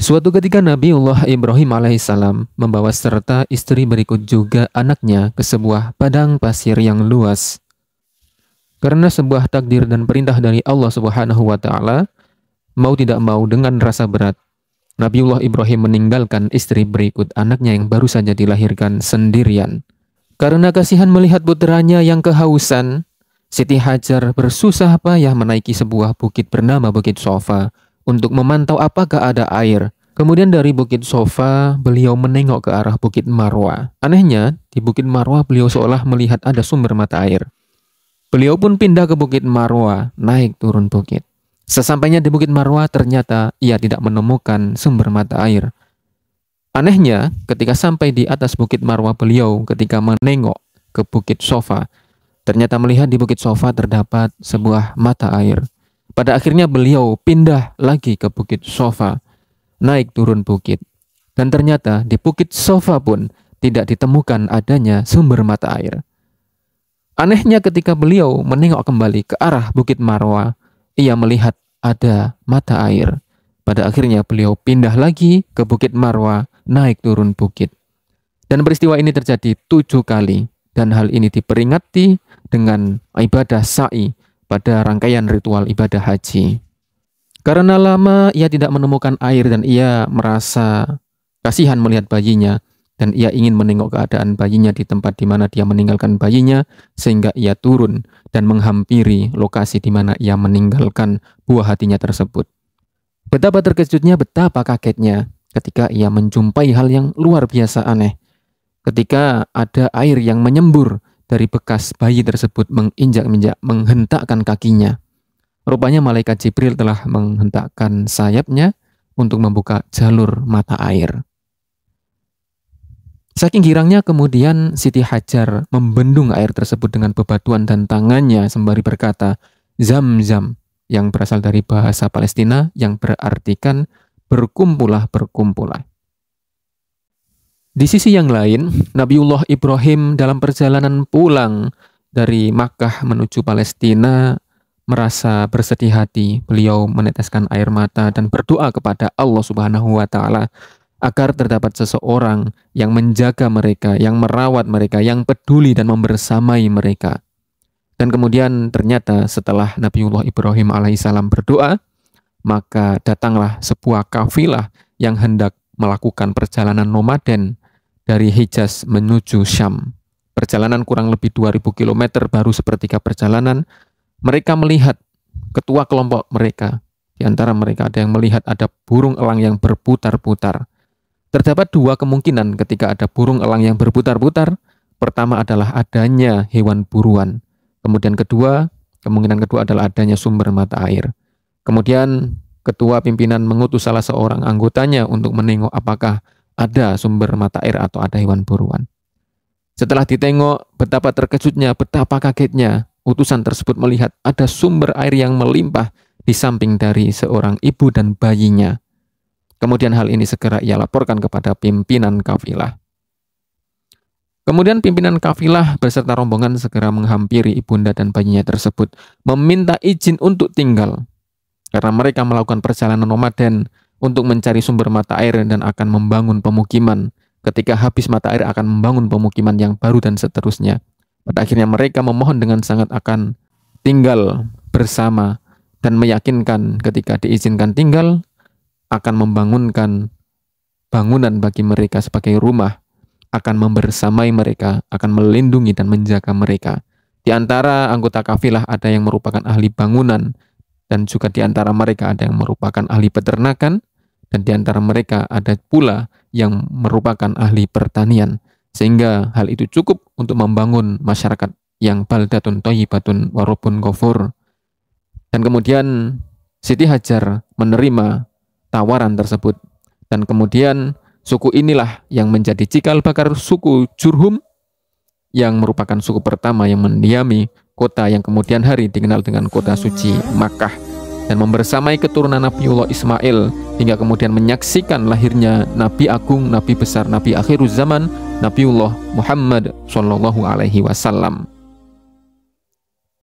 Suatu ketika Nabi Allah Ibrahim alaihissalam membawa serta istri berikut juga anaknya ke sebuah padang pasir yang luas. Karena sebuah takdir dan perintah dari Allah Subhanahu wa taala, mau tidak mau dengan rasa berat, Nabiullah Ibrahim meninggalkan istri berikut anaknya yang baru saja dilahirkan sendirian. Karena kasihan melihat putranya yang kehausan, Siti Hajar bersusah payah menaiki sebuah bukit bernama Bukit Sofa untuk memantau apakah ada air. Kemudian dari Bukit Sofa, beliau menengok ke arah Bukit Marwa. Anehnya, di Bukit Marwa beliau seolah melihat ada sumber mata air. Beliau pun pindah ke Bukit Marwa, naik turun bukit. Sesampainya di Bukit Marwa, ternyata ia tidak menemukan sumber mata air. Anehnya, ketika sampai di atas Bukit Marwa beliau ketika menengok ke Bukit Sofa, ternyata melihat di Bukit Sofa terdapat sebuah mata air. Pada akhirnya beliau pindah lagi ke Bukit Sofa, naik turun bukit. Dan ternyata di Bukit Sofa pun tidak ditemukan adanya sumber mata air. Anehnya ketika beliau menengok kembali ke arah Bukit Marwa, ia melihat ada mata air. Pada akhirnya beliau pindah lagi ke Bukit Marwa, naik turun bukit. Dan peristiwa ini terjadi tujuh kali. Dan hal ini diperingati dengan ibadah sa'i pada rangkaian ritual ibadah haji. Karena lama ia tidak menemukan air dan ia merasa kasihan melihat bayinya dan ia ingin menengok keadaan bayinya di tempat di mana dia meninggalkan bayinya sehingga ia turun dan menghampiri lokasi di mana ia meninggalkan buah hatinya tersebut. Betapa terkejutnya, betapa kagetnya ketika ia menjumpai hal yang luar biasa aneh. Ketika ada air yang menyembur dari bekas bayi tersebut menginjak-injak, menghentakkan kakinya. Rupanya malaikat Jibril telah menghentakkan sayapnya untuk membuka jalur mata air. Saking girangnya kemudian Siti Hajar membendung air tersebut dengan bebatuan dan tangannya sembari berkata, Zam-zam, yang berasal dari bahasa Palestina yang berartikan berkumpulah-berkumpulah. Di sisi yang lain, Nabiullah Ibrahim dalam perjalanan pulang dari Makkah menuju Palestina merasa bersedih hati. Beliau meneteskan air mata dan berdoa kepada Allah Subhanahu wa taala agar terdapat seseorang yang menjaga mereka, yang merawat mereka, yang peduli dan membersamai mereka. Dan kemudian ternyata setelah Nabiullah Ibrahim alaihissalam berdoa, maka datanglah sebuah kafilah yang hendak melakukan perjalanan nomaden dari Hijaz menuju Syam. Perjalanan kurang lebih 2000 km baru sepertiga perjalanan, mereka melihat ketua kelompok mereka. Di antara mereka ada yang melihat ada burung elang yang berputar-putar. Terdapat dua kemungkinan ketika ada burung elang yang berputar-putar. Pertama adalah adanya hewan buruan. Kemudian kedua, kemungkinan kedua adalah adanya sumber mata air. Kemudian ketua pimpinan mengutus salah seorang anggotanya untuk menengok apakah ada sumber mata air atau ada hewan buruan. Setelah ditengok, betapa terkejutnya, betapa kagetnya, utusan tersebut melihat ada sumber air yang melimpah di samping dari seorang ibu dan bayinya. Kemudian hal ini segera ia laporkan kepada pimpinan kafilah. Kemudian pimpinan kafilah beserta rombongan segera menghampiri ibunda dan bayinya tersebut, meminta izin untuk tinggal. Karena mereka melakukan perjalanan nomaden untuk mencari sumber mata air dan akan membangun pemukiman. Ketika habis mata air akan membangun pemukiman yang baru dan seterusnya. Pada akhirnya mereka memohon dengan sangat akan tinggal bersama dan meyakinkan ketika diizinkan tinggal akan membangunkan bangunan bagi mereka sebagai rumah, akan membersamai mereka, akan melindungi dan menjaga mereka. Di antara anggota kafilah ada yang merupakan ahli bangunan dan juga di antara mereka ada yang merupakan ahli peternakan dan di antara mereka ada pula yang merupakan ahli pertanian sehingga hal itu cukup untuk membangun masyarakat yang baldatun thayyibatun warobun ghafur dan kemudian Siti Hajar menerima tawaran tersebut dan kemudian suku inilah yang menjadi cikal bakar suku Jurhum yang merupakan suku pertama yang mendiami kota yang kemudian hari dikenal dengan kota suci Makkah dan membersamai keturunan Nabiullah Ismail hingga kemudian menyaksikan lahirnya Nabi Agung, Nabi Besar, Nabi Akhiruz Zaman, Nabiullah Muhammad Shallallahu Alaihi Wasallam.